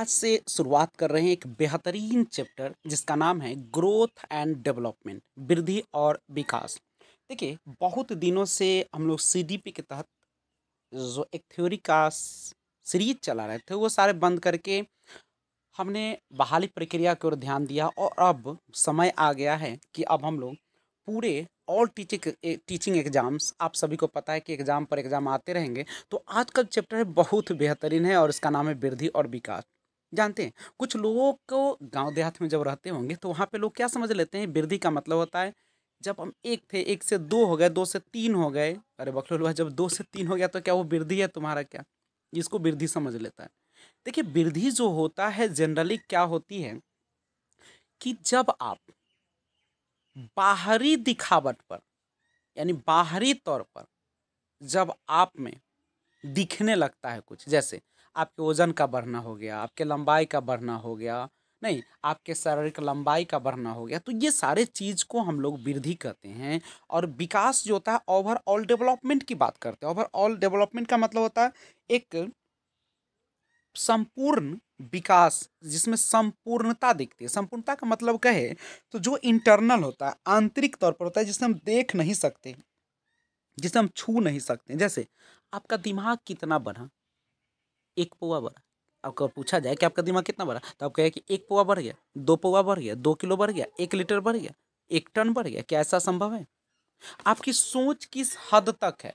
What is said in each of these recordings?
आज से शुरुआत कर रहे हैं एक बेहतरीन चैप्टर जिसका नाम है ग्रोथ एंड डेवलपमेंट वृद्धि और विकास देखिए बहुत दिनों से हम लोग सी के तहत जो एक थ्योरी का सीरीज चला रहे थे वो सारे बंद करके हमने बहाली प्रक्रिया की ओर ध्यान दिया और अब समय आ गया है कि अब हम लोग पूरे ऑल टीचिंग टीचिंग एग्ज़ाम्स आप सभी को पता है कि एग्ज़ाम पर एग्ज़ाम आते रहेंगे तो आज का चैप्टर बहुत बेहतरीन है और इसका नाम है वृद्धि और विकास जानते हैं कुछ लोगों को गांव देहात में जब रहते होंगे तो वहाँ पे लोग क्या समझ लेते हैं वृद्धि का मतलब होता है जब हम एक थे एक से दो हो गए दो से तीन हो गए अरे लोहा जब दो से तीन हो गया तो क्या वो वृद्धि है तुम्हारा क्या इसको वृद्धि समझ लेता है देखिए वृद्धि जो होता है जनरली क्या होती है कि जब आप बाहरी दिखावट पर यानी बाहरी तौर पर जब आप में दिखने लगता है कुछ जैसे आपके वज़न का बढ़ना हो गया आपके लंबाई का बढ़ना हो गया नहीं आपके शारीरिक लंबाई का बढ़ना हो गया तो ये सारे चीज़ को हम लोग वृद्धि कहते हैं और विकास जो होता है ओवरऑल डेवलपमेंट की बात करते हैं ओवरऑल डेवलपमेंट का मतलब होता है एक संपूर्ण विकास जिसमें संपूर्णता दिखती है संपूर्णता का मतलब क्या है तो जो इंटरनल होता है आंतरिक तौर पर होता है जिसे हम देख नहीं सकते जिसे हम छू नहीं सकते जैसे आपका दिमाग कितना बढ़ा एक पौवा बढ़ा आपको पूछा जाए कि आपका दिमाग कितना बढ़ा तो आप कहें कि एक पौवा बढ़ गया दो पौवा बढ़ गया दो किलो बढ़ गया एक लीटर बढ़ गया एक टन बढ़ गया क्या ऐसा संभव है आपकी सोच किस हद तक है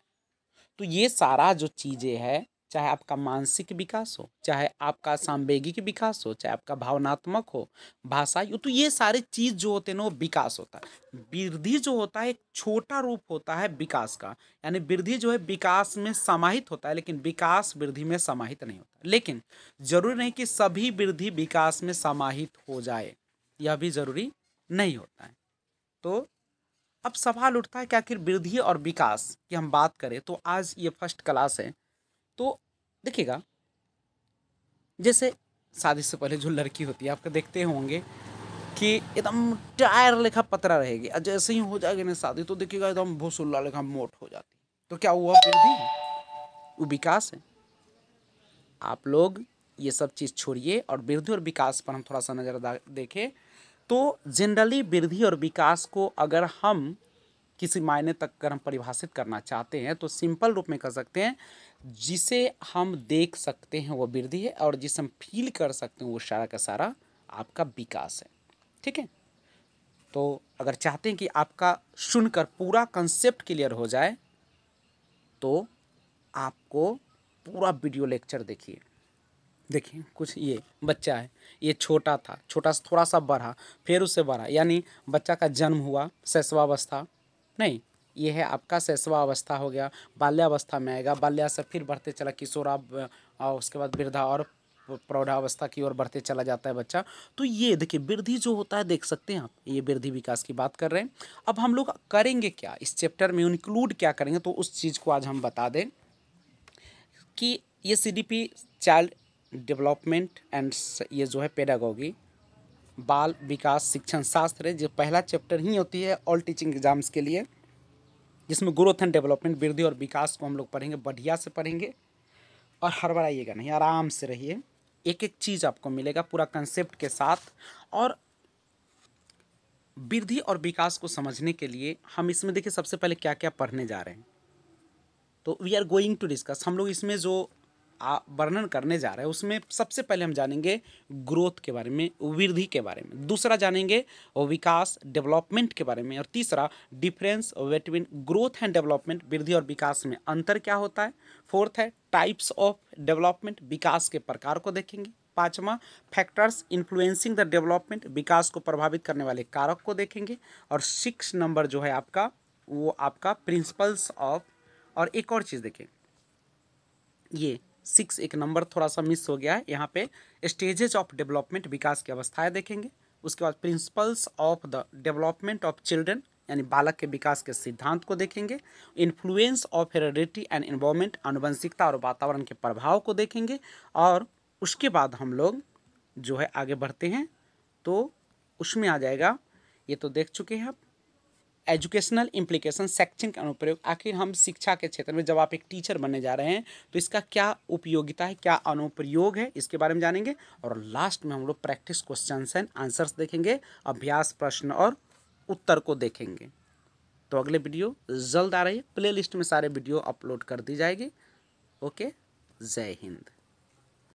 तो ये सारा जो चीज़ें है चाहे आपका मानसिक विकास हो चाहे आपका सांवेगिक विकास हो चाहे आपका भावनात्मक हो भाषाई तो ये सारे चीज़ जो होते हैं ना वो विकास होता है वृद्धि जो होता है एक छोटा रूप होता है विकास का यानी वृद्धि जो है विकास में समाहित होता है लेकिन विकास वृद्धि में समाहित नहीं होता लेकिन जरूरी नहीं कि सभी वृद्धि विकास में समाहित हो जाए यह भी जरूरी नहीं होता है तो अब सवाल उठता है कि आखिर वृद्धि और विकास की हम बात करें तो आज ये फर्स्ट क्लास है तो देखिएगा जैसे शादी से पहले जो लड़की होती है आपका देखते होंगे कि एकदम टायर लेखा पतरा रहेगी और जैसे ही हो जाएगी ना शादी तो देखिएगा एकदम भूसुल्ला लेखा मोट हो जाती तो क्या हुआ वृद्धि वो विकास है आप लोग ये सब चीज़ छोड़िए और वृद्धि और विकास पर हम थोड़ा सा नज़र देखें तो जनरली वृद्धि और विकास को अगर हम किसी मायने तक अगर हम परिभाषित करना चाहते हैं तो सिंपल रूप में कर सकते हैं जिसे हम देख सकते हैं वो वृद्धि है और जिसे हम फील कर सकते हैं वो सारा का सारा आपका विकास है ठीक है तो अगर चाहते हैं कि आपका सुनकर पूरा कंसेप्ट क्लियर हो जाए तो आपको पूरा वीडियो लेक्चर देखिए देखिए कुछ ये बच्चा है ये छोटा था छोटा सा थोड़ा सा बढ़ा फिर उससे बढ़ा यानी बच्चा का जन्म हुआ शैशवावस्था नहीं ये है आपका सैसवा अवस्था हो गया बाल्यावस्था में आएगा बाल्या से फिर बढ़ते चला किशोरा उसके बाद वृद्धा और प्रौढ़ावस्था की ओर बढ़ते चला जाता है बच्चा तो ये देखिए वृद्धि जो होता है देख सकते हैं आप ये वृद्धि विकास की बात कर रहे हैं अब हम लोग करेंगे क्या इस चैप्टर में इंक्लूड क्या करेंगे तो उस चीज़ को आज हम बता दें कि ये C D P child development and ये जो है पेडागोगी बाल विकास शिक्षण शास्त्र जो पहला चैप्टर ही होती है ऑल टीचिंग एग्जाम्स के लिए जिसमें ग्रोथ एंड डेवलपमेंट वृद्धि और विकास को हम लोग पढ़ेंगे बढ़िया से पढ़ेंगे और हड़बड़ाइएगा नहीं आराम से रहिए एक एक चीज़ आपको मिलेगा पूरा कंसेप्ट के साथ और वृद्धि और विकास को समझने के लिए हम इसमें देखिए सबसे पहले क्या क्या पढ़ने जा रहे हैं तो we are going to discuss हम लोग इसमें जो वर्णन करने जा रहे हैं उसमें सबसे पहले हम जानेंगे ग्रोथ के बारे में वृद्धि के बारे में दूसरा जानेंगे विकास डेवलपमेंट के बारे में और तीसरा difference between growth and development वृद्धि और विकास में अंतर क्या होता है फोर्थ है टाइप्स ऑफ डेवलपमेंट विकास के प्रकार को देखेंगे पांचवा फैक्टर्स इन्फ्लुएंसिंग द डेवलपमेंट विकास को प्रभावित करने वाले कारक को देखेंगे और सिक्स नंबर जो है आपका वो आपका प्रिंसिपल्स ऑफ और एक और चीज़ देखें ये सिक्स एक नंबर थोड़ा सा मिस हो गया है यहाँ पे स्टेजेज ऑफ डेवलपमेंट विकास की अवस्थाएं देखेंगे उसके बाद principles of the development of children यानी बालक के विकास के सिद्धांत को देखेंगे influence of heredity and environment आनुवंशिकता और वातावरण के प्रभाव को देखेंगे और उसके बाद हम लोग जो है आगे बढ़ते हैं तो उसमें आ जाएगा ये तो देख चुके हैं आप एजुकेशनल इम्प्लीकेशन शैक्षणिक अनुप्रयोग आखिर हम शिक्षा के क्षेत्र में जब आप एक टीचर बनने जा रहे हैं तो इसका क्या उपयोगिता है क्या अनुप्रयोग है इसके बारे में जानेंगे और लास्ट में हम लोग प्रैक्टिस क्वेश्चन एंड आंसर्स देखेंगे अभ्यास प्रश्न और उत्तर को देखेंगे तो अगले वीडियो जल्द आ रही है प्ले लिस्ट में सारे वीडियो अपलोड कर दी जाएगी ओके जय हिंद